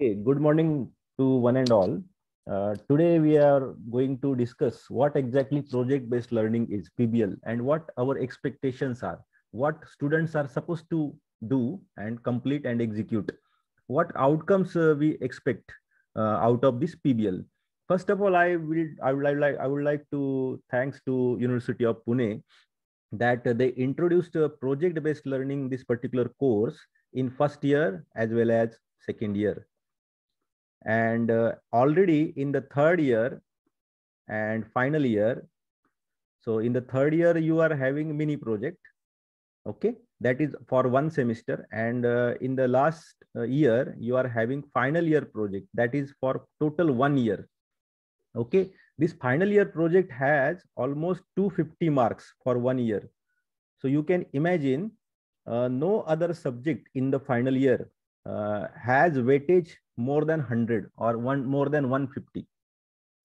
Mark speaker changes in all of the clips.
Speaker 1: Okay, good morning to one and all. Uh, today we are going to discuss what exactly project-based learning is, PBL, and what our expectations are, what students are supposed to do and complete and execute, what outcomes uh, we expect uh, out of this PBL. First of all, I will I would like I would like to thanks to University of Pune that they introduced uh, project-based learning this particular course in first year as well as second year and uh, already in the third year and final year so in the third year you are having mini project okay that is for one semester and uh, in the last uh, year you are having final year project that is for total one year okay this final year project has almost 250 marks for one year so you can imagine uh, no other subject in the final year has weightage more more hundred or one more than one fifty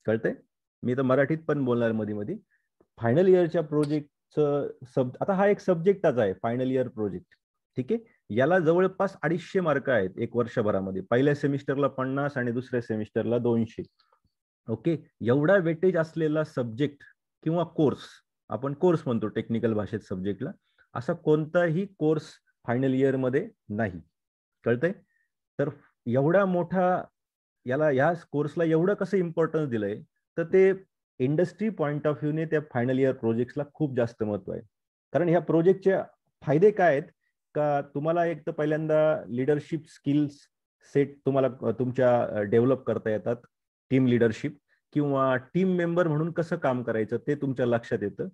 Speaker 1: कळतंय मी तर मराठीत पण बोलणार मध्ये मध्ये final इयरच्या प्रोजेक्टचं सब आता हा एक सब्जेक्टच आहे फायनल इयर प्रोजेक्ट ठीक आहे याला जवळपास अडीचशे मार्क आहेत एक वर्षभरामध्ये पहिल्या सेमिस्टरला पन्नास आणि दुसऱ्या सेमिस्टरला दोनशे ओके एवढा वेटेज असलेला सब्जेक्ट किंवा कोर्स आपण कोर्स म्हणतो टेक्निकल भाषेत सब्जेक्टला असा कोणताही कोर्स फायनल इयरमध्ये नाही कळतंय तर एवढा मोठा याला या कोर्सला एवढं कसं इम्पॉर्टन्स दिलंय तर ते इंडस्ट्री पॉईंट ऑफ व्ह्यूने त्या फायनल इयर प्रोजेक्टला खूप जास्त महत्व आहे कारण ह्या प्रोजेक्टचे फायदे काय आहेत का तुम्हाला एक तर पहिल्यांदा लिडरशिप स्किल्स सेट तुम्हाला तुमच्या डेव्हलप करता येतात टीम लिडरशिप किंवा टीम मेंबर म्हणून कसं काम करायचं ते तुमच्या लक्षात येतं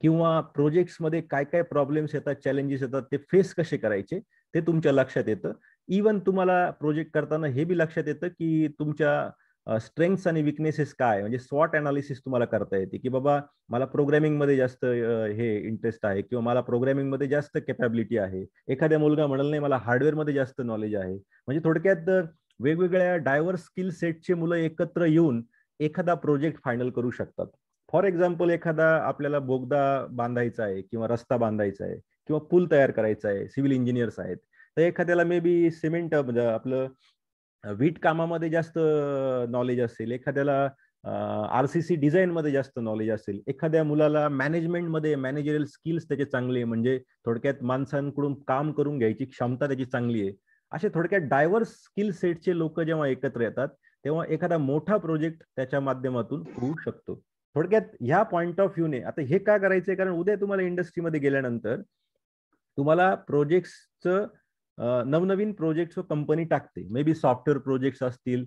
Speaker 1: किंवा प्रोजेक्ट्समध्ये काय काय प्रॉब्लेम्स येतात चॅलेंजेस येतात ते फेस कसे करायचे ते तुमच्या लक्षात येतं इवन तुम्हाला प्रोजेक्ट करताना हे बी लक्षात येतं की तुमच्या स्ट्रेंग्स आणि विकनेसेस काय म्हणजे स्वॉट अनालिसिस तुम्हाला करता येते की बाबा मला प्रोग्रॅमिंगमध्ये जास्त हे इंटरेस्ट आहे किंवा मला प्रोग्रॅमिंगमध्ये जास्त कॅपॅबिलिटी आहे एखाद्या मुलगा म्हणाल नाही मला हार्डवेअरमध्ये जास्त नॉलेज आहे म्हणजे थोडक्यात वेगवेगळ्या डायव्हर्स स्किल सेटचे मुलं एकत्र येऊन एखादा प्रोजेक्ट फायनल करू शकतात फॉर एक्झाम्पल एखादा आपल्याला बोगदा बांधायचा आहे किंवा रस्ता बांधायचा आहे किंवा पूल तयार करायचा आहे सिव्हिल इंजिनियर्स आहेत तर एखाद्याला मे बी सिमेंट म्हणजे आपलं वीट कामामध्ये जास्त नॉलेज असेल एखाद्याला आरसीसी डिझाईन मध्ये जास्त नॉलेज असेल एखाद्या मुलाला मॅनेजमेंट मध्ये मॅनेजरियल स्किल्स त्याचे चांगले म्हणजे थोडक्यात माणसांकडून काम करून घ्यायची क्षमता त्याची चांगली आहे असे थोडक्यात डायव्हर्स स्किल सेटचे लोक जेव्हा एकत्र येतात तेव्हा एखादा मोठा प्रोजेक्ट त्याच्या माध्यमातून होऊ शकतो थोडक्यात ह्या पॉइंट ऑफ ने आता हे काय करायचंय कारण उद्या तुम्हाला इंडस्ट्रीमध्ये गेल्यानंतर तुम्हाला प्रोजेक्टचं नवनवीन प्रोजेक्ट कंपनी टाकते मे बी सॉफ्टवेअर प्रोजेक्ट्स असतील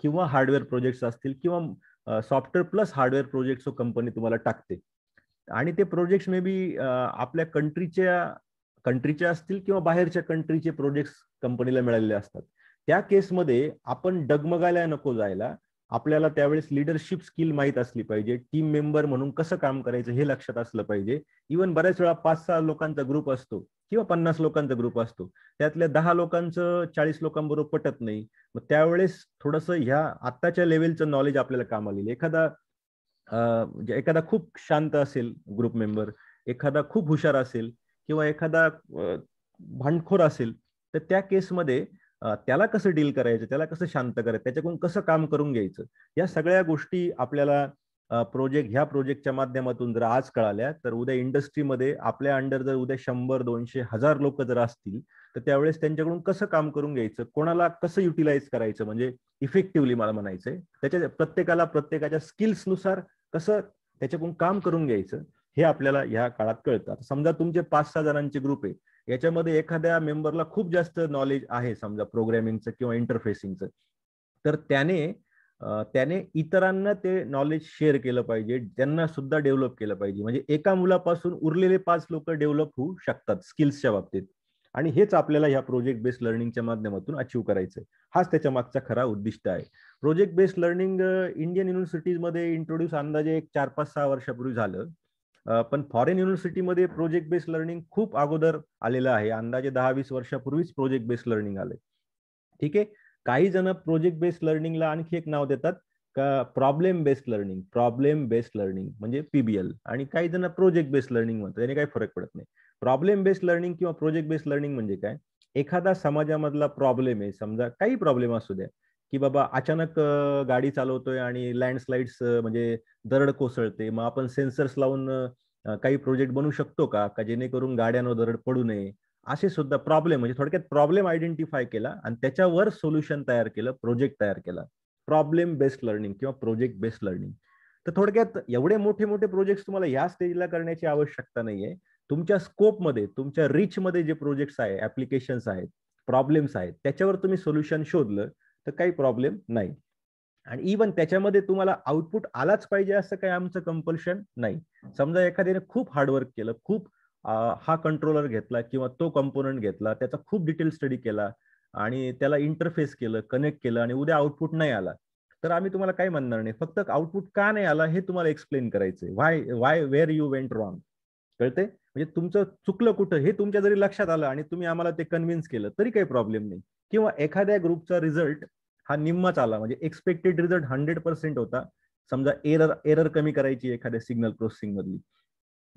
Speaker 1: किंवा हार्डवेअर प्रोजेक्ट्स असतील किंवा software plus hardware project company तुम्हाला टाकते आणि ते प्रोजेक्ट मे बी आपल्या कंट्रीच्या कंट्रीच्या असतील किंवा बाहेरच्या कंट्रीचे प्रोजेक्ट कंपनीला मिळालेले असतात त्या केसमध्ये आपण डगमगायला नको जायला आपल्याला त्यावेळेस लिडरशिप स्किल माहीत असली पाहिजे टीम मेंबर म्हणून कसं काम करायचं हे लक्षात असलं पाहिजे इव्हन बऱ्याच वेळा पाच सहा लोकांचा ग्रुप असतो किंवा पन्नास लोकांचा ग्रुप असतो त्यातल्या दहा लोकांचं चाळीस लोकांबरोबर पटत नाही मग त्यावेळेस थोडंसं ह्या आत्ताच्या लेवलचं नॉलेज आपल्याला काम आलेलं एखादा म्हणजे एखादा खूप शांत असेल ग्रुप मेंबर एखादा खूप हुशार असेल किंवा एखादा भांडखोर असेल तर त्या केसमध्ये त्याला कसं डील करायचं त्याला कसं शांत करायचं त्याच्याकडून कसं काम करून घ्यायचं या सगळ्या गोष्टी आपल्याला प्रोजेक्ट ह्या प्रोजेक्टच्या माध्यमातून जर आज कळाल्या तर उद्या इंडस्ट्रीमध्ये आपल्या अंडर जर उद्या शंभर दोनशे हजार लोक जर असतील तर त्यावेळेस त्यांच्याकडून कसं काम करून घ्यायचं कोणाला कसं युटिलाइज करायचं म्हणजे इफेक्टिव्हली मला म्हणायचंय त्याच्या प्रत्येकाला प्रत्येकाच्या स्किल्सनुसार कसं त्याच्याकडून काम करून घ्यायचं हे आपल्याला ह्या काळात कळतं समजा तुमचे पाच सहा जणांचे ग्रुप आहे याच्यामध्ये एखाद्या मेंबरला खूप जास्त नॉलेज आहे समजा प्रोग्रॅमिंगचं किंवा इंटरफेसिंगचं तर त्याने त्याने इतरांना ते नॉलेज शेअर केलं पाहिजे त्यांना सुद्धा डेव्हलप केलं पाहिजे म्हणजे एका मुलापासून उरलेले पाच लोक डेव्हलप होऊ शकतात स्किल्सच्या बाबतीत आणि हेच आपल्याला ह्या प्रोजेक्ट बेस्ड लर्निंगच्या माध्यमातून अचीव करायचं हाच त्याच्या मागचा खरा उद्दिष्ट आहे प्रोजेक्ट बेस्ड लर्निंग इंडियन युनिव्हर्सिटीजमध्ये इंट्रोड्यूस अंदाजे एक चार पाच सहा वर्षापूर्वी झालं पण फॉरेन युनिव्हर्सिटीमध्ये प्रोजेक्ट बेस्ड लर्निंग खूप अगोदर आलेलं आहे अंदाजे दहा वीस वर्षापूर्वीच प्रोजेक्ट बेस्ड लर्निंग आले ठीक आहे काही जण प्रोजेक्ट बेस्ड लर्निंगला आणखी एक नाव देतात का problem based learning problem based learning म्हणजे पीबीएल आणि काही जण प्रोजेक्ट बेस्ड लर्निंग म्हणतात त्याने काही फरक पडत नाही प्रॉब्लेम बेस्ड लर्निंग किंवा प्रोजेक्ट बेस्ड लर्निंग म्हणजे काय एखादा समाजामधला प्रॉब्लेम आहे समजा काही प्रॉब्लेम असू द्या की बाबा अचानक गाडी चालवतोय आणि लँडस्लाइड्स म्हणजे दरड कोसळते मग आपण सेन्सर्स लावून काही प्रोजेक्ट बनवू शकतो का का जेणेकरून गाड्यांवर दरड पडू नये असे सुद्धा प्रॉब्लेम म्हणजे थोडक्यात प्रॉब्लेम आयडेंटिफाय केला आणि त्याच्यावर सोल्युशन तयार केलं प्रोजेक्ट तयार केला प्रॉब्लेम बेस्ड लर्निंग किंवा प्रोजेक्ट बेस्ड लर्निंग तर थोडक्यात एवढे मोठे मोठे प्रोजेक्ट तुम्हाला या स्टेजला करण्याची आवश्यकता नाहीये तुमच्या स्कोपमध्ये तुमच्या रिचमध्ये जे प्रोजेक्ट्स आहे ऍप्लिकेशन्स आहेत प्रॉब्लेम्स आहेत त्याच्यावर तुम्ही सोल्युशन शोधलं तर काही प्रॉब्लेम नाही आणि इवन त्याच्यामध्ये तुम्हाला आउटपुट आलाच पाहिजे असं काही आमचं कंपल्शन नाही समजा एखाद्याने खूप हार्डवर्क केलं खूप हा कंट्रोलर घेतला किंवा तो कंपोनंट घेतला त्याचा खूप डिटेल स्टडी केला आणि त्याला इंटरफेस केलं कनेक्ट केलं आणि उद्या आउटपुट नाही आला तर आम्ही तुम्हाला काय म्हणणार नाही फक्त आउटपुट का नाही आला हे तुम्हाला एक्सप्लेन करायचंय why why where you went wrong कळते म्हणजे तुमचं चुकलं कुठं हे तुमच्या जरी लक्षात आलं आणि तुम्ही आम्हाला ते कन्व्हिन्स केलं तरी काही प्रॉब्लेम नाही किंवा एखाद्या ग्रुपचा रिझल्ट हा निम्माच आला म्हणजे एक्सपेक्टेड रिझल्ट हंड्रेड पर्सेंट होता समजा एरर एरर कमी करायची एखाद्या सिग्नल प्रोसेसिंग मधली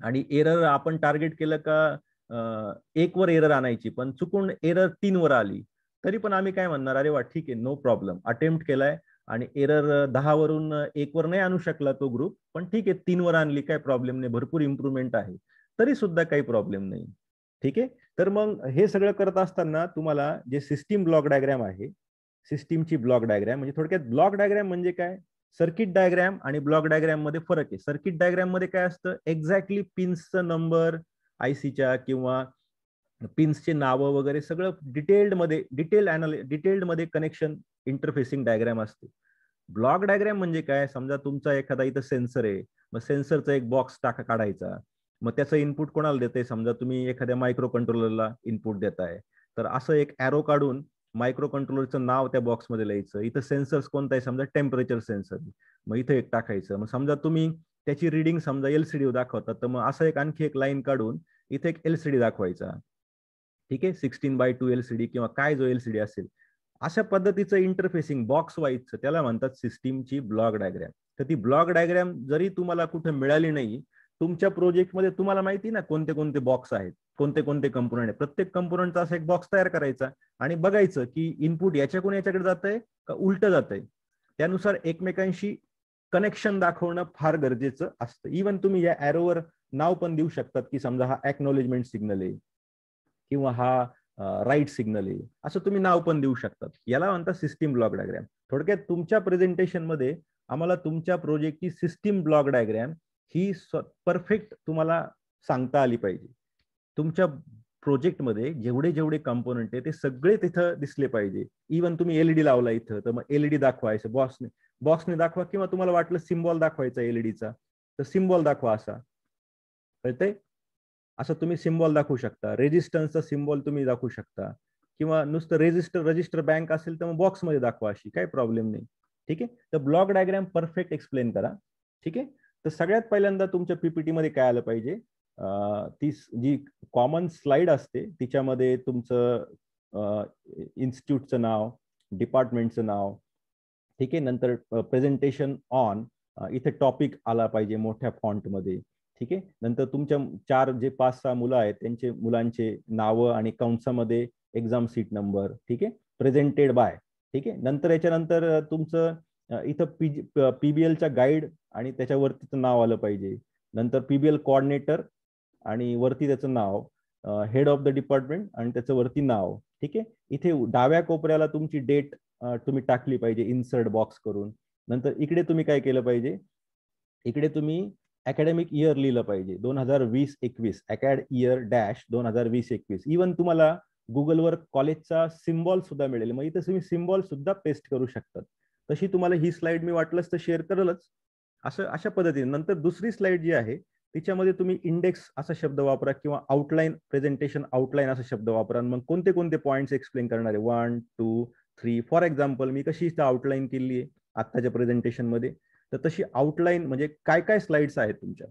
Speaker 1: आणि एरर आपण टार्गेट केलं का एक वर एरर आणायची पण चुकून एरर तीन वर आली तरी पण आम्ही काय म्हणणार अरे वा ठीक आहे नो प्रॉब्लेम अटेम्प्ट केलाय आणि एरर दहा वरून एक वर नाही आणू शकला तो ग्रुप पण ठीक आहे तीन वर आणली काय प्रॉब्लेम नाही भरपूर इम्प्रुव्हमेंट आहे तरी सुद्धा काही प्रॉब्लेम नाही ठीक आहे तर मग हे सगळं करत असताना तुम्हाला जे सिस्टीम ब्लॉक डायग्रॅम आहे सिस्टीमची ब्लॉक डायग्रॅम म्हणजे थोडक्यात ब्लॉक डायग्रॅम म्हणजे काय सर्किट डायग्रॅम आणि ब्लॉक डायग्रॅम मध्ये फरक आहे सर्किट डायग्रॅम मध्ये काय असतं एक्झॅक्टली पिन्सचं नंबर आयसीच्या किंवा पिन्सचे नाव वगैरे सगळं डिटेल्ड मध्ये डिटेल अॅनल डिटेल्ड मध्ये कनेक्शन इंटरफेसिंग डायग्रॅम असते ब्लॉक डायग्रॅम म्हणजे काय समजा तुमचा एखादा इथं सेन्सर आहे मग सेन्सरचा एक बॉक्स टाका काढायचा मग त्याचं इनपुट कोणाला देते समजा तुम्ही एखाद्या मायक्रो कंट्रोलरला इनपुट देताय तर असं एक ॲरो काढून मायक्रो कंट्रोलरचं नाव त्या बॉक्समध्ये लिहायचं इथं सेन्सर्स कोणताय आहे समजा टेम्परेचर सेन्सर मग इथं एक टाकायचं मग समजा तुम्ही त्याची रिडिंग समजा एलसीडी दाखवता तर मग असं एक आणखी एक लाईन काढून इथे एक एलसीडी दाखवायचा ठीक आहे सिक्स्टीन बाय टू एलसीडी किंवा काय जो एलसीडी असेल अशा पद्धतीचं इंटरफेसिंग बॉक्स वाईजचं त्याला म्हणतात सिस्टीमची ब्लॉक डायग्रॅम तर ती ब्लॉक डायग्रॅम जरी तुम्हाला कुठं मिळाली नाही तुमच्या प्रोजेक्टमध्ये तुम्हाला माहिती ना कोणते कोणते बॉक्स आहेत कोणते कोणते कंपोनंट आहेत प्रत्येक कंपोनंटचा असा एक बॉक्स तयार करायचा आणि बघायचं की इनपुट याच्याकडून याच्याकडे जात आहे का उलट जात आहे त्यानुसार एकमेकांशी कनेक्शन दाखवणं फार गरजेचं असतं इवन तुम्ही या ऍरोवर नाव पण देऊ शकतात की समजा हा एक्नॉलेजमेंट सिग्नल आहे किंवा हा राईट सिग्नल आहे असं तुम्ही नाव पण देऊ शकतात याला म्हणतात सिस्टीम ब्लॉक डायग्रॅम थोडक्यात तुमच्या प्रेझेंटेशनमध्ये आम्हाला तुमच्या प्रोजेक्टची सिस्टीम ब्लॉक डायग्रॅम ही परफेक्ट तुम्हाला सांगता आली पाहिजे तुमच्या प्रोजेक्टमध्ये जेवढे जेवढे कंपोनंट आहे ते सगळे तिथं दिसले पाहिजे इवन तुम्ही एलईडी e लावला इथं तर मग एलईडी e दाखवायचं बॉक्सने बॉक्सने दाखवा किंवा तुम्हाला वाटलं सिम्बॉल दाखवायचा एलईडीचा e तर सिम्बॉल दाखवा असा कळतंय असं तुम्ही सिम्बॉल दाखवू शकता रेजिस्टन्सचा सिम्बॉल तुम्ही दाखवू शकता किंवा नुसतं रेजिस्टर रजिस्टर बँक असेल तर मग बॉक्समध्ये दाखवा अशी काही प्रॉब्लेम नाही ठीक आहे तर ब्लॉक डायग्राम परफेक्ट एक्सप्लेन करा ठीक आहे तर सगळ्यात पहिल्यांदा तुमच्या पीपीटी मध्ये काय आलं पाहिजे ती जी कॉमन स्लाइड असते तिच्यामध्ये तुमचं इन्स्टिट्यूटचं नाव डिपार्टमेंटचं नाव ठीक आहे नंतर प्रेझेंटेशन ऑन इथे टॉपिक आला पाहिजे मोठ्या फॉन्टमध्ये ठीक आहे नंतर तुमच्या चार जे पाच सहा मुलं आहेत त्यांचे मुलांचे नावं आणि कंसामध्ये एक्झाम सीट नंबर ठीक आहे प्रेझेंटेड बाय ठीक आहे नंतर याच्यानंतर तुमचं इथं पीबीएल पीबीएलच्या गाईड आणि त्याच्यावरतीच नाव आलं पाहिजे नंतर पीबीएल कोऑर्डिनेटर आणि वरती त्याचं नाव हेड ऑफ द डिपार्टमेंट आणि त्याचं वरती नाव ठीक आहे इथे डाव्या कोपऱ्याला तुमची डेट तुम्ही टाकली पाहिजे इन्सर्ट बॉक्स करून नंतर इकडे तुम्ही काय केलं पाहिजे इकडे तुम्ही अकॅडमिक इयर लिहिलं पाहिजे दोन हजार वीस एकवीस अकॅड इयर डॅश दोन हजार वीस एकवीस इवन तुम्हाला गुगलवर कॉलेजचा सिम्बॉल सुद्धा मिळेल मग इथे तुम्ही सिम्बॉल सुद्धा पेस्ट करू शकतात तशी तुम्हाला ही स्लाइड मी वाटलंच तर शेअर करलच असं अशा पद्धतीने नंतर दुसरी स्लाइड जी आहे तिच्यामध्ये तुम्ही इंडेक्स असा शब्द वापरा किंवा आउटलाईन प्रेझेंटेशन आउटलाईन असा शब्द वापरा मग कोणते कोणते पॉईंट्स एक्सप्लेन करणारे one two three four example मी कशी आउटलाईन केली आहे आत्ताच्या प्रेझेंटेशनमध्ये तर तशी आउटलाईन म्हणजे काय काय स्लाइड्स आहेत तुमच्या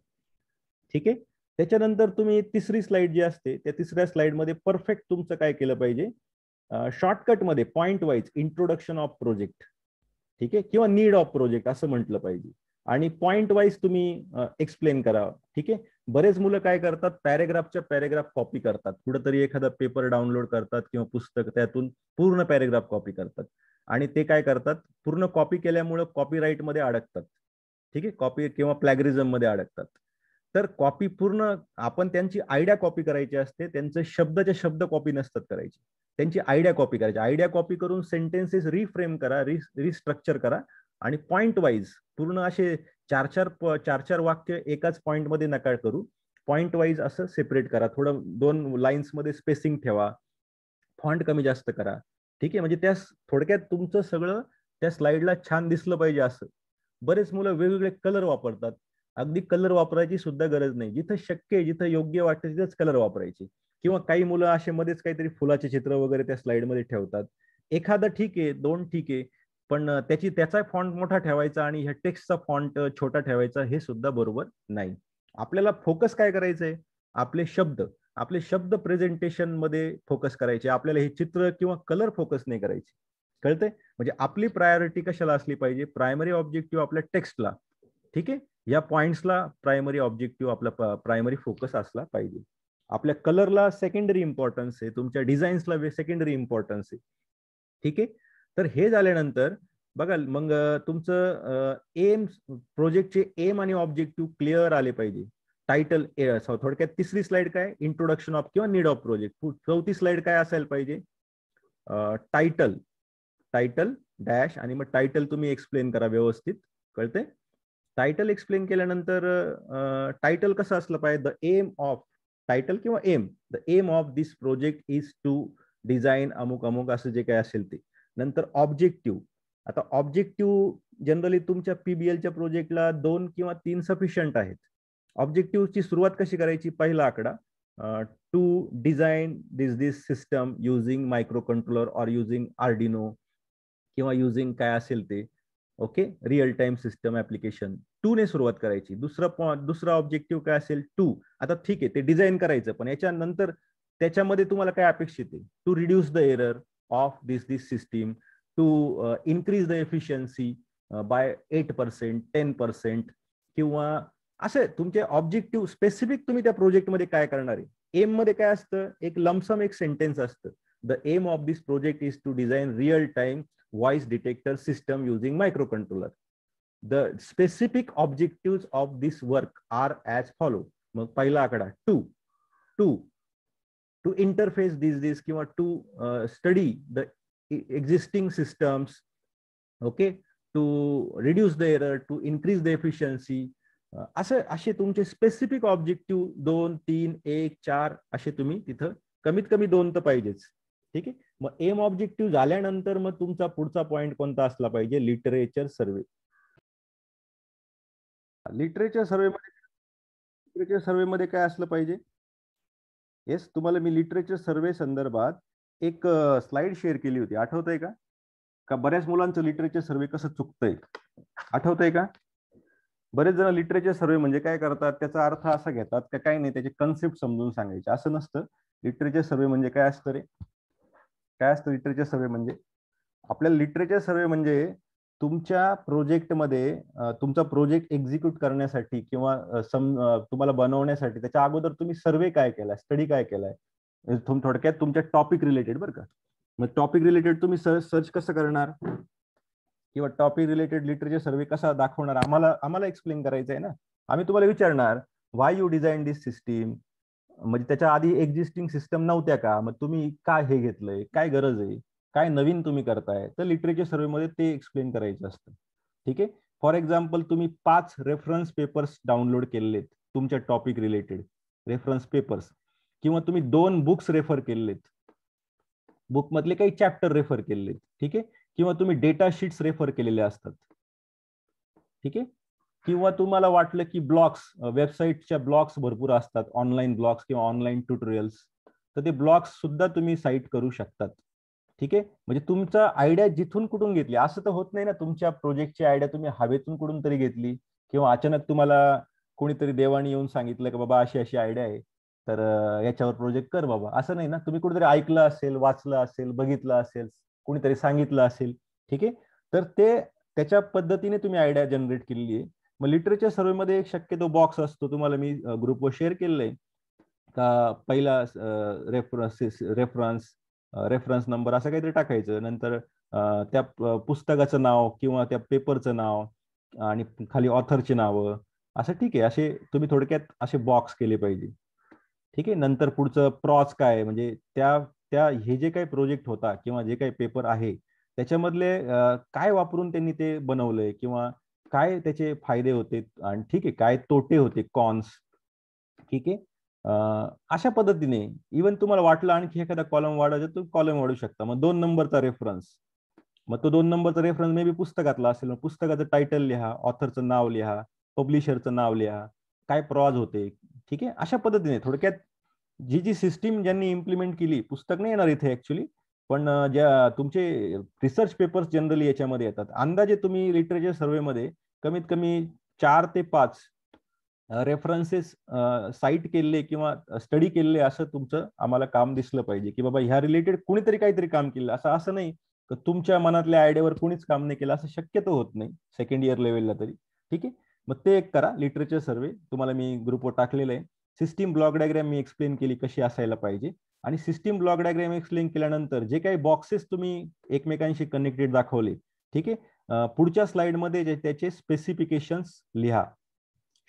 Speaker 1: ठीक आहे त्याच्यानंतर तुम्ही तिसरी स्लाइड जी असते त्या तिसऱ्या स्लाइडमध्ये परफेक्ट तुमचं काय केलं पाहिजे शॉर्टकटमध्ये point wise introduction of project ठीक आहे किंवा नीड ऑफ प्रोजेक्ट असं म्हटलं पाहिजे आणि पॉइंट वाईज तुम्ही एक्सप्लेन करा ठीक आहे बरेच मुलं काय करतात पॅरेग्राफच्या पॅरेग्राफ कॉपी करतात कुठंतरी एखादा पेपर डाउनलोड करतात किंवा पुस्तक त्यातून पूर्ण पॅरेग्राफ कॉपी करतात आणि ते काय करतात पूर्ण कॉपी केल्यामुळं मध्ये अडकतात ठीक आहे कॉपी किंवा प्लॅगरिझम मध्ये अडकतात तर कॉपी पूर्ण आपण त्यांची आयडिया कॉपी करायची असते त्यांचे शब्दाचे शब्द कॉपी नसतात करायची त्यांची आयडिया कॉपी करायची आयडिया कॉपी करून सेंटेन्सेस रिफ्रेम करा रिस्ट्रक्चर करा आणि पॉइंट वाईज पूर्ण असे चार चार चार चार वाक्य एकाच पॉइंटमध्ये नकार करू पॉइंट वाईज असं सेपरेट करा थोडं दोन मध्ये स्पेसिंग ठेवा फॉन्ट कमी जास्त करा ठीक आहे म्हणजे त्या थोडक्यात तुमचं सगळं त्या स्लाइडला छान दिसलं पाहिजे असं बरेच मुलं वेगवेगळे कलर वापरतात अगदी कलर वापरायची सुद्धा गरज नाही जिथं शक्य जिथं योग्य वाटतं तिथंच कलर वापरायचे किंवा काही मुलं असे मध्येच काहीतरी फुलाचे चित्र वगैरे त्या स्लाइड मध्ये ठेवतात एखादं ठीक आहे दोन ठीक आहे पण त्याची त्याचा फॉन्ट मोठा ठेवायचा आणि ह्या टेक्स्टचा फॉन्ट छोटा ठेवायचा हे सुद्धा बरोबर नाही आपल्याला फोकस काय करायचंय आपले शब्द आपले शब्द प्रेझेंटेशन मध्ये फोकस करायचे आपल्याला हे चित्र किंवा कलर फोकस नाही करायचे कळतंय म्हणजे आपली प्रायोरिटी कशाला असली पाहिजे प्रायमरी ऑब्जेक्टिव्ह आपल्या टेक्स्टला ठीक आहे या पॉइंट्सला प्रायमरी ऑब्जेक्टिव्ह आपला प्रायमरी फोकस असला पाहिजे आपल्या कलरला सेकंडरी इम्पॉर्टन्स आहे तुमच्या डिझाईन्सला सेकंडरी इम्पॉर्टन्स आहे ठीक आहे तर हे झाल्यानंतर बघा मग तुमचं एम प्रोजेक्टचे एम आणि ऑब्जेक्टिव्ह क्लिअर आले पाहिजे टायटल थोडक्यात तिसरी स्लाइड काय इंट्रोडक्शन ऑफ किंवा नीड ऑफ प्रोजेक्ट चौथी स्लाइड काय असायला पाहिजे टायटल टायटल डॅश आणि मग टायटल तुम्ही एक्सप्लेन करा व्यवस्थित कळते टायटल एक्सप्लेन केल्यानंतर टायटल कसं असलं पाहिजे द एम ऑफ टायटल किंवा aim the aim of this project is to design अमुक अमुक असं जे काही असेल ते नंतर ऑब्जेक्टिव्ह आता ऑब्जेक्टिव्ह जनरली तुमच्या पीबीएलच्या प्रोजेक्टला दोन किंवा तीन सफिशियंट आहेत ची सुरुवात कशी करायची पहिला आकडा to design this this system using microcontroller or using Arduino किंवा युझिंग काय असेल ते okay real time system application to ने सुरुवात करायची दुसरा दुसरा ऑब्जेक्टिव्ह काय असेल टू आता ठीक आहे ते डिझाईन करायचं पण याच्यानंतर त्याच्यामध्ये तुम्हाला काय अपेक्षित आहे to reduce the error of this this system to increase the efficiency by eight percent ten percent किंवा असे तुमचे ऑब्जेक्टिव्ह स्पेसिफिक तुम्ही त्या प्रोजेक्टमध्ये काय करणार आहे एम मध्ये काय असतं एक लमसम एक सेंटेन्स असतं the aim of this project is to design real time detector system using microcontroller the specific objective of this work are as follow मग पहिला आकडा to to to interface this this किंवा to study the existing systems okay to reduce the error to increase the efficiency असं असे तुमचे specific objective दोन तीन एक चार असे तुम्ही तिथं कमीत कमी दोन तर पाहिजेच ठीक आहे मग एम ऑब्जेक्टिव्ह झाल्यानंतर मग तुमचा पुढचा पॉइंट कोणता असला पाहिजे literature survey literature survey literature survey मध्ये काय असलं पाहिजे येस तुम्हाला मी लिटरेचर सर्वे संदर्भात एक स्लाइड शेअर केली होती आठवत आहे का का बऱ्याच मुलांचं लिटरेचर सर्वे कसं चुकतंय आठवत आहे का बरेच जण लिटरेचर सर्वे म्हणजे काय करतात त्याचा अर्थ असा घेतात का काही नाही त्याचे कन्सेप्ट समजून सांगायचे असं नसतं लिटरेचर सर्वे म्हणजे काय असतं रे काय असतं लिटरेचर सर्वे म्हणजे आपल्या लिटरेचर सर्वे म्हणजे तुमच्या प्रोजेक्टमध्ये तुमचा प्रोजेक्ट एक्झिक्यूट करण्यासाठी किंवा सम तुम्हाला बनवण्यासाठी त्याच्या अगोदर तुम्ही सर्वे काय केलाय स्टडी काय केलाय थोडक्यात तुमच्या टॉपिक रिलेटेड बरं का मग टॉपिक रिलेटेड तुम्ही सर्च कसं करणार किंवा टॉपिक रिलेटेड लिटरेचर सर्वे कसा दाखवणार आम्हाला आम्हाला एक्सप्लेन करायचं आहे ना आम्ही तुम्हाला विचारणार why you design this system म्हणजे त्याच्या आधी एक्झिस्टिंग सिस्टम नव्हत्या का मग तुम्ही काय हे घेतलंय काय गरज आहे काय नवीन तुम्ही करताय तर लिटरेचर मध्ये ते एक्सप्लेन करायचं असतं ठीक आहे फॉर एक्झाम्पल तुम्ही पाच रेफरन्स पेपर्स डाउनलोड केलेत तुमच्या टॉपिक रिलेटेड रेफरन्स पेपर्स किंवा तुम्ही दोन बुक्स रेफर केलेत मधले काही चॅप्टर रेफर केलेत ठीक आहे किंवा तुम्ही डेटा शीट्स रेफर केलेले असतात ठीक आहे किंवा तुम्हाला वाटलं की ब्लॉग्स वेबसाईटच्या ब्लॉग्स भरपूर असतात ऑनलाईन ब्लॉग्स किंवा ऑनलाईन ट्युटोरियल्स तर ते ब्लॉग्स सुद्धा तुम्ही साईट करू शकतात ठीक आहे म्हणजे तुमचा आयडिया जिथून कुठून घेतली असं तर होत नाही ना तुमच्या प्रोजेक्टची आयडिया तुम्ही हवेतून कुठून तरी घेतली किंवा अचानक तुम्हाला कोणीतरी देवाने येऊन सांगितलं की बाबा अशी अशी आयडिया आहे तर याच्यावर प्रोजेक्ट कर बाबा असं नाही ना तुम्ही कुठेतरी ऐकलं असेल वाचलं असेल बघितलं असेल कोणीतरी सांगितलं असेल ठीक आहे तर ते त्याच्या पद्धतीने तुम्ही आयडिया जनरेट केलेली आहे मग लिटरेचर सर्वेमध्ये एक शक्यतो बॉक्स असतो तुम्हाला मी ग्रुपवर शेअर केलेला आहे का पहिला रेफरन्स रेफरन्स रेफरन्स नंबर असं काहीतरी टाकायचं नंतर त्या पुस्तकाचं नाव किंवा त्या पेपरचं नाव आणि खाली ऑथरचे नावं असं ठीक आहे असे तुम्ही थोडक्यात असे बॉक्स केले पाहिजे ठीक आहे नंतर पुढचं प्रॉस काय म्हणजे त्या त्या हे जे काही प्रोजेक्ट होता किंवा जे काही पेपर आहे त्याच्यामधले काय वापरून त्यांनी ते बनवलंय किंवा काय त्याचे फायदे होते आणि ठीक आहे काय तोटे होते कॉन्स ठीक आहे अशा पद्धतीने इवन तुम्हाला वाटलं आणखी एखादा कॉलम वाढवायचा तुम्ही कॉलम वाढू शकता मग दोन नंबरचा रेफरन्स मग तो दोन नंबरचा रेफरन्स मे बी पुस्तकातला असेल मग पुस्तकाचं टायटल लिहा ऑथरचं नाव लिहा पब्लिशरचं नाव लिहा काय प्रॉज होते ठीक आहे अशा पद्धतीने थोडक्यात जी जी सिस्टीम ज्यांनी इम्प्लिमेंट केली पुस्तक नाही येणार इथे ऍक्च्युली पण ज्या तुमचे रिसर्च पेपर्स जनरली याच्यामध्ये येतात अंदाजे तुम्ही लिटरेचर मध्ये कमीत कमी चार ते पाच रेफरन्सेस साईट केले किंवा स्टडी केले असं तुमचं आम्हाला काम दिसलं पाहिजे की बाबा ह्या रिलेटेड कुणीतरी काहीतरी काम केलं असं असं नाही तर तुमच्या मनातल्या आयडियावर कुणीच काम नाही केलं असं शक्यतो होत नाही सेकंड इयर लेवलला तरी ठीक आहे मग ते एक करा लिटरेचर सर्वे तुम्हाला मी ग्रुपवर टाकलेलं आहे सिस्टीम ब्लॉक डायग्राम मी एक्सप्लेन केली कशी असायला पाहिजे आणि सिस्टीम ब्लॉक डायग्राम एक्सप्लेन केल्यानंतर जे काही बॉक्सेस तुम्ही एकमेकांशी कनेक्टेड दाखवले ठीक आहे पुढच्या स्लाइडमध्ये त्याचे स्पेसिफिकेशन्स लिहा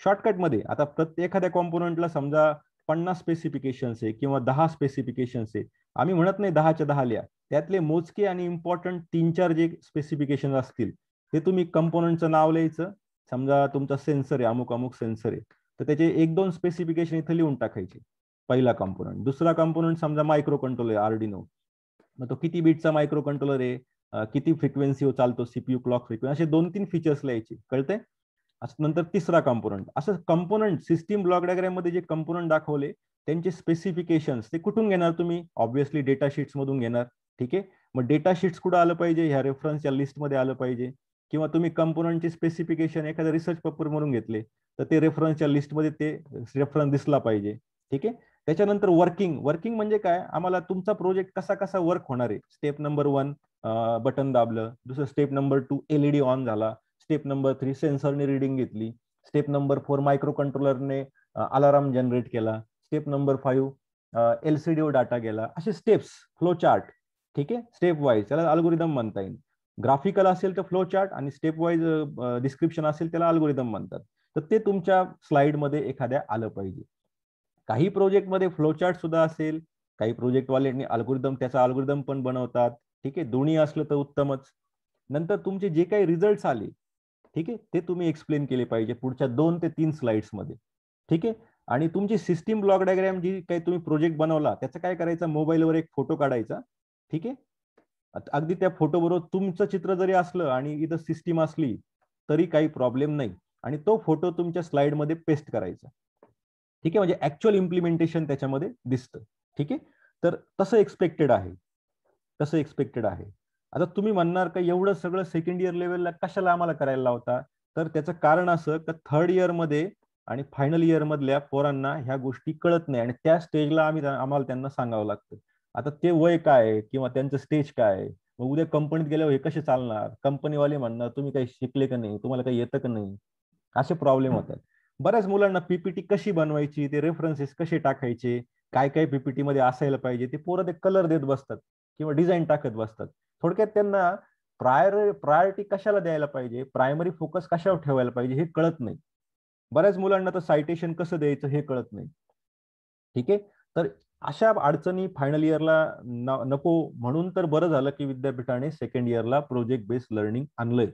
Speaker 1: शॉर्टकटमध्ये आता प्रत्येक एखाद्या कॉम्पोनंटला समजा पन्नास स्पेसिफिकेशन्स आहे किंवा दहा स्पेसिफिकेशन्स आहे आम्ही म्हणत नाही दहाच्या दहा लिहा त्यातले मोजके आणि इम्पॉर्टंट तीन चार जे स्पेसिफिकेशन असतील ते तुम्ही कंपोनंटचं नाव लिहायचं समजा तुमचा सेन्सर आहे अमुक अमुक सेन्सर आहे तर त्याचे एक दोन स्पेसिफिकेशन इथे लिहून टाकायचे पहिला कॉम्पोनंट दुसरा कॉम्पोनंट समजा मायक्रो कंट्रोलर आरडीनो मग तो किती बीटचा मायक्रो कंट्रोलर आहे किती फ्रिक्वेन्सी चालतो सीपीयू क्लॉक फ्रिक्वेन्सी असे दोन तीन फीचर्स कळतंय कळते नंतर तिसरा कॉम्पोनंट असं कंपोनंट सिस्टीम ब्लॉक डायग्राम मध्ये जे कंपोनंट दाखवले त्यांचे स्पेसिफिकेशन्स ते कुठून घेणार तुम्ही ऑब्व्हियसली डेटा शीट्स मधून घेणार ठीक आहे मग डेटा शीट्स कुठं आलं पाहिजे ह्या रेफरन्सच्या लिस्टमध्ये आलं पाहिजे किंवा तुम्ही कंपोनंटचे स्पेसिफिकेशन एखाद्या रिसर्च पेपर म्हणून घेतले तर ते रेफरन्सच्या लिस्टमध्ये ते रेफरन्स दिसला पाहिजे ठीक आहे त्याच्यानंतर वर्किंग वर्किंग म्हणजे काय आम्हाला तुमचा प्रोजेक्ट कसा कसा वर्क होणार आहे स्टेप नंबर वन बटन दाबलं दुसरं step number two LED on झाला स्टेप नंबर थ्री सेन्सरने रिडिंग घेतली स्टेप नंबर फोर मायक्रो कंट्रोलरने अलाराम जनरेट केला स्टेप नंबर फाईव्ह एलसीडीओ डाटा गेला असे स्टेप्स फ्लो चार्ट ठीक आहे स्टेप वाईज त्याला अल्गोरिदम म्हणता येईल ग्राफिकल असेल तर फ्लो चार्ट आणि स्टेप वाईज डिस्क्रिप्शन असेल त्याला अल्गोरिदम म्हणतात तर ते तुमच्या स्लाइडमध्ये एखाद्या आलं पाहिजे काही प्रोजेक्टमध्ये फ्लोचार्ट सुद्धा असेल काही प्रोजेक्टवाल्यांनी अल्गोरिदम त्याचा अल्गोरिदम पण बनवतात ठीक आहे दोन्ही असलं तर उत्तमच नंतर तुमचे जे काही रिझल्ट आले ठीक आहे ते तुम्ही एक्सप्लेन केले पाहिजे पुढच्या दोन ते तीन मध्ये ठीक आहे आणि तुमची सिस्टीम ब्लॉक डायग्राम जी काही तुम्ही प्रोजेक्ट बनवला त्याचा काय करायचा मोबाईलवर एक फोटो काढायचा ठीक आहे अगदी त्या फोटोबरोबर तुमचं चित्र जरी असलं आणि इथं सिस्टीम असली तरी काही प्रॉब्लेम नाही आणि तो फोटो तुमच्या स्लाइडमध्ये पेस्ट करायचा ठीक आहे म्हणजे ऍक्च्युअल इम्प्लिमेंटेशन त्याच्यामध्ये दिसतं ठीक आहे तर तसं एक्सपेक्टेड आहे तसं एक्सपेक्टेड आहे आता तुम्ही म्हणणार का एवढं सगळं सेकंड इयर लेवलला कशाला आम्हाला करायला लावता तर त्याचं कारण असं का थर्ड इयरमध्ये आणि फायनल इयर मधल्या पोरांना ह्या गोष्टी कळत नाही आणि त्या स्टेजला आम्ही आम्हाला त्यांना सांगावं लागतं आता ते वय काय किंवा त्यांचं स्टेज काय आहे मग उद्या कंपनीत गेल्यावर हे कसे चालणार कंपनीवाले म्हणणार तुम्ही काही शिकले का नाही तुम्हाला काही येतं का नाही असे प्रॉब्लेम होतात बऱ्याच मुलांना पीपीटी कशी बनवायची ते रेफरन्सेस कसे टाकायचे काय काय पीपीटी मध्ये असायला पाहिजे ते पोरं ते कलर देत बसतात किंवा डिझाईन टाकत बसतात थोडक्यात त्यांना प्रायर प्रायोरिटी कशाला द्यायला पाहिजे प्रायमरी फोकस कशावर ठेवायला पाहिजे हे कळत नाही बऱ्याच मुलांना तर सायटेशन कसं द्यायचं हे कळत नाही ठीक आहे तर अशा अडचणी फायनल इयरला नको म्हणून तर बरं झालं की विद्यापीठाने सेकंड इयरला प्रोजेक्ट बेस्ड लर्निंग आणलंय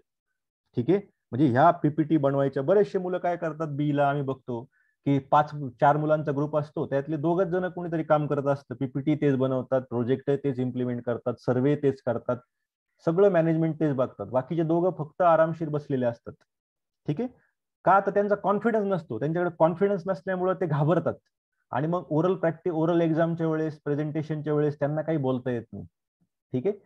Speaker 1: ठीक आहे म्हणजे ह्या पीपीटी बनवायच्या बरेचसे मुलं काय करतात बीला आम्ही बघतो की पाच चार मुलांचा ग्रुप असतो त्यातले दोघच जण कोणीतरी काम करत असतं पीपीटी तेच बनवतात प्रोजेक्ट तेच इम्प्लिमेंट करतात सर्वे तेच करतात सगळं मॅनेजमेंट तेच बघतात बाकीचे दोघं फक्त आरामशीर बसलेले असतात ठीक आहे का तर त्यांचा कॉन्फिडन्स नसतो त्यांच्याकडे कॉन्फिडन्स नसल्यामुळे ते घाबरतात आणि मग ओरल प्रॅक्टिस ओरल एक्झामच्या वेळेस प्रेझेंटेशनच्या वेळेस त्यांना काही बोलता येत नाही ठीक आहे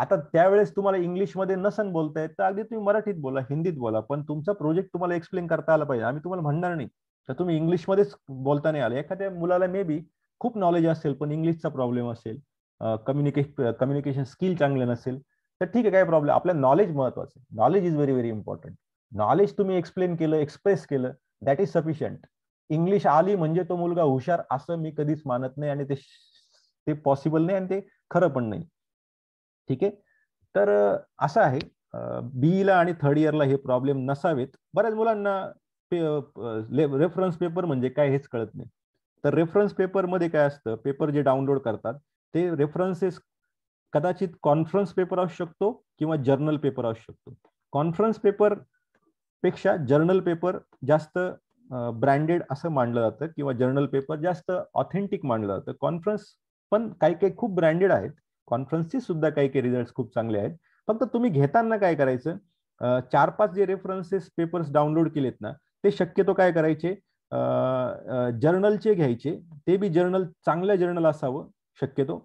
Speaker 1: आता त्यावेळेस तुम्हाला इंग्लिशमध्ये नसन बोलताय तर अगदी तुम्ही मराठीत बोला हिंदीत बोला पण तुमचा प्रोजेक्ट तुम्हाला एक्सप्लेन करता आला पाहिजे आम्ही तुम्हाला म्हणणार नाही तर तुम्ही इंग्लिशमध्येच बोलता नाही आले एखाद्या मुलाला मे बी खूप नॉलेज असेल पण इंग्लिशचा प्रॉब्लेम असेल कम्युनिके कम्युनिकेशन स्किल चांगले नसेल तर ठीक आहे काय प्रॉब्लेम आपल्या नॉलेज महत्वाचं knowledge is very very important knowledge तुम्ही एक्सप्लेन केलं एक्सप्रेस केलं दॅट इज सफिशियंट इंग्लिश आली म्हणजे तो मुलगा हुशार असं मी कधीच मानत नाही आणि ते पॉसिबल नाही आणि ते खरं पण नाही ठीक आहे तर असं आहे बीईला आणि थर्ड इयरला हे प्रॉब्लेम नसावेत बऱ्याच मुलांना रेफरन्स पेपर म्हणजे काय हेच कळत नाही तर रेफरन्स पेपरमध्ये काय असतं पेपर जे डाउनलोड करतात ते रेफरन्सेस कदाचित कॉन्फरन्स पेपर असू शकतो किंवा जर्नल पेपर असू शकतो कॉन्फरन्स पेपर पेक्षा जर्नल पेपर जास्त ब्रँडेड असं मानलं जातं किंवा जर्नल पेपर जास्त ऑथेंटिक मानलं जातं कॉन्फरन्स पण काही काही खूप ब्रँडेड आहेत कॉन्फरन्सचे सुद्धा काही काही रिझल्ट खूप चांगले आहेत फक्त तुम्ही घेताना काय करायचं चार पाच जे रेफरन्सेस पेपर्स डाउनलोड केलेत ना ते शक्यतो काय करायचे जर्नलचे घ्यायचे ते बी जर्नल चांगलं जर्नल असावं शक्यतो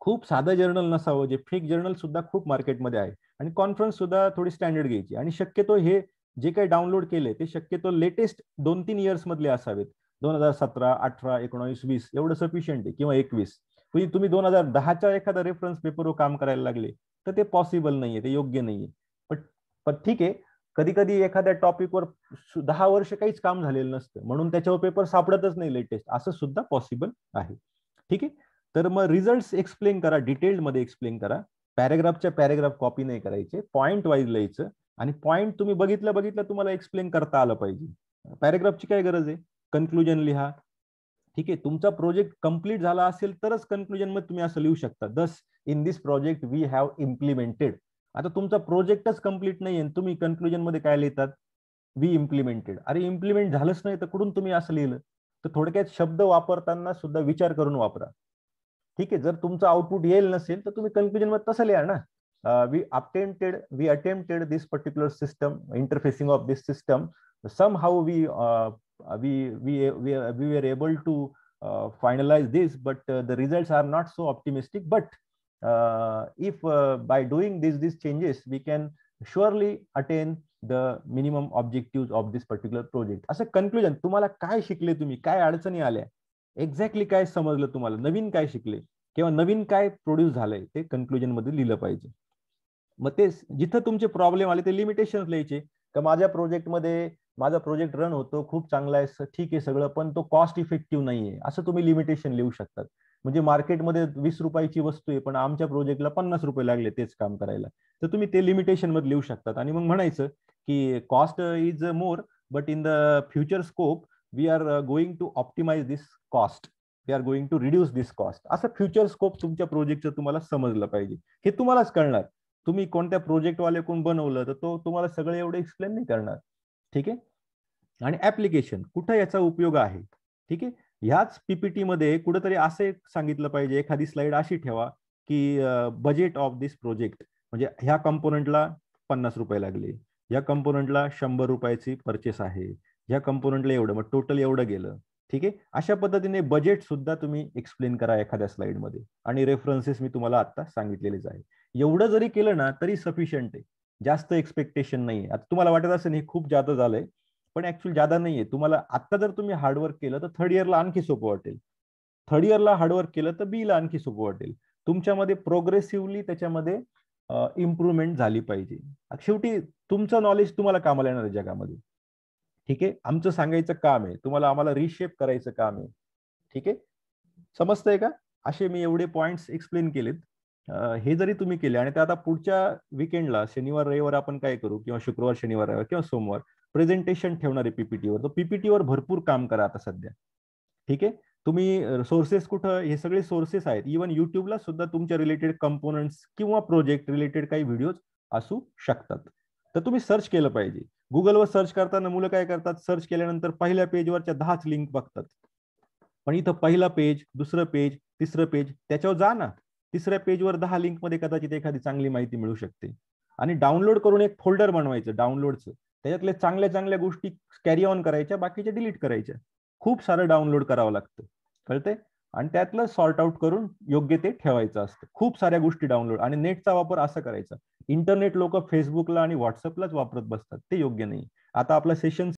Speaker 1: खूप साधं जर्नल नसावं जे फेक जर्नल सुद्धा खूप मार्केटमध्ये आहे आणि कॉन्फरन्स सुद्धा थोडी स्टँडर्ड घ्यायची आणि शक्यतो हे जे काही डाउनलोड केले ते शक्यतो लेटेस्ट दोन तीन इयर्स मधले असावेत दोन हजार सतरा अठरा एकोणावीस वीस एवढं सफिशियंट आहे किंवा एकवीस म्हणजे तुम्ही दोन हजार दहाच्या एखादा रेफरन्स पेपरवर काम करायला लागले तर ते पॉसिबल नाहीये ते योग्य नाहीये पण पण ठीक आहे कधी कधी एखाद्या टॉपिकवर दहा वर्ष काहीच काम झालेलं नसतं म्हणून त्याच्यावर पेपर सापडतच नाही लेटेस्ट असं सुद्धा पॉसिबल आहे ठीक आहे तर मग रिझल्ट एक्सप्लेन करा डिटेल्डमध्ये एक्सप्लेन करा पॅरेग्राफच्या पॅरेग्राफ कॉपी नाही करायचे पॉईंट वाईज लिहायचं आणि पॉईंट तुम्ही बघितलं बघितलं तुम्हाला एक्सप्लेन करता आलं पाहिजे पॅरेग्राफची काय गरज आहे कन्क्लुजन लिहा ठीक आहे तुमचा प्रोजेक्ट कम्प्लीट झाला असेल तरच कन्क्लुजन मध्ये तुम्ही असं लिहू शकता thus in this project we have implemented आता तुमचा प्रोजेक्टच कम्प्लीट नाही आहे तुम्ही कन्क्लुजन मध्ये काय लिहितात वी इम्प्लिमेंटेड अरे इम्प्लिमेंट झालंच नाही तर कुठून तुम्ही असं लिहिलं तर थोडक्यात शब्द वापरताना सुद्धा विचार करून वापरा ठीक आहे जर तुमचं आउटपुट येईल नसेल तर तुम्ही कन्क्लुजन मध्ये तसं लिहा ना we attempted we attempted this particular system interfacing of this system somehow we we uh, we we, uh, uh, we were able to finalize this, but the results are not so optimistic. But if by doing these these changes, we the minimum objective of this particular project असं conclusion तुम्हाला काय शिकले तुम्ही काय अडचणी आल्या exactly काय समजलं तुम्हाला नवीन काय शिकले किंवा नवीन काय प्रोड्यूस झालंय ते कन्क्लुजन मध्ये लिहिलं पाहिजे मग तेच जिथं तुमचे प्रॉब्लेम आले ते लिमिटेशन लिहायचे तर माझ्या प्रोजेक्टमध्ये माझा प्रोजेक्ट रन होतो खूप चांगला आहे ठीक आहे सगळं पण तो कॉस्ट इफेक्टिव्ह नाहीये असं तुम्ही लिमिटेशन लिहू शकतात म्हणजे मार्केटमध्ये वीस रुपयाची वस्तू आहे पण आमच्या प्रोजेक्टला पन्नास रुपये लागले तेच काम करायला तर तुम्ही ते लिमिटेशन मध्ये लिहू शकतात आणि मग म्हणायचं की cost is more but in the future scope we are going to optimize this cost we are going to reduce this cost असं फ्युचर स्कोप तुमच्या प्रोजेक्टचं तुम्हाला समजलं पाहिजे हे तुम्हालाच कळणार तुम्ही कोणत्या प्रोजेक्टवाले कोण बनवलं तर तो तुम्हाला सगळे एवढे एक्सप्लेन नाही करणार ठीक आहे आणि ऍप्लिकेशन कुठं याचा उपयोग आहे ठीक आहे ह्याच पीपीटी मध्ये कुठेतरी असे सांगितलं पाहिजे एखादी स्लाइड अशी ठेवा की बजेट ऑफ दिस प्रोजेक्ट म्हणजे ह्या कंपोनंटला पन्नास रुपये लागले या कंपोनंटला शंभर रुपयाची परचेस आहे या कंपोनंटला एवढं मग टोटल एवढं गेलं ठीक आहे अशा पद्धतीने बजेट सुद्धा तुम्ही एक्सप्लेन करा एखाद्या स्लाइडमध्ये आणि रेफरन्सेस मी तुम्हाला आता सांगितलेलेच आहे एवढं जरी केलं ना तरी सफिशियंट आहे जास्त एक्सपेक्टेशन नाही आता तुम्हाला वाटत असेल हे खूप जादा झालंय पण ऍक्च्युअल जादा नाहीये तुम्हाला आता जर तुम्ही हार्डवर्क केलं तर थर्ड इयरला आणखी सोपं वाटेल थर्ड इयरला हार्डवर्क केलं तर बीला आणखी सोपं वाटेल तुमच्यामध्ये प्रोग्रेसिव्हली त्याच्यामध्ये इम्प्रुव्हमेंट झाली पाहिजे शेवटी तुमचं नॉलेज तुम्हाला कामाला येणार आहे जगामध्ये ठीक आहे आमचं सांगायचं काम आहे तुम्हाला आम्हाला रिशेप करायचं काम आहे ठीक आहे समजतंय का असे मी एवढे पॉइंट्स एक्सप्लेन केलेत हे जरी तुम्ही केले आणि ते आता पुढच्या विकेंडला शनिवार रविवार आपण काय करू किंवा शुक्रवार शनिवार रविवार किंवा सोमवार प्रेझेंटेशन ठेवणारे पीपीटीवर तर पीपीटीवर भरपूर काम करा आता सध्या ठीक आहे तुम्ही सोर्सेस कुठं हे सगळे सोर्सेस आहेत इवन युट्यूबला सुद्धा तुमच्या रिलेटेड कंपोनंट्स किंवा प्रोजेक्ट रिलेटेड काही व्हिडिओज असू शकतात तर तुम्ही सर्च केलं पाहिजे गुगलवर सर्च करताना मुलं काय करतात सर्च केल्यानंतर पहिल्या पेजवरच्या दहाच लिंक बघतात पण इथं पहिला पेज दुसरं पेज तिसरं पेज त्याच्यावर जा ना तिसऱ्या पेजवर दहा मध्ये कदाचित एखादी चांगली माहिती मिळू शकते आणि डाउनलोड करून एक फोल्डर बनवायचं डाउनलोडचं त्याच्यातल्या चांगल्या चांगल्या गोष्टी कॅरी ऑन करायच्या बाकीच्या डिलीट करायच्या खूप सारं डाउनलोड करावं लागतं कळतंय आणि त्यातलं सॉर्ट आउट करून योग्य ते ठेवायचं असतं खूप साऱ्या गोष्टी डाउनलोड आणि नेटचा वापर असा करायचा इंटरनेट लोक फेसबुकला आणि व्हॉट्सअपलाच वापरत बसतात ते योग्य नाही आता आपला सेशन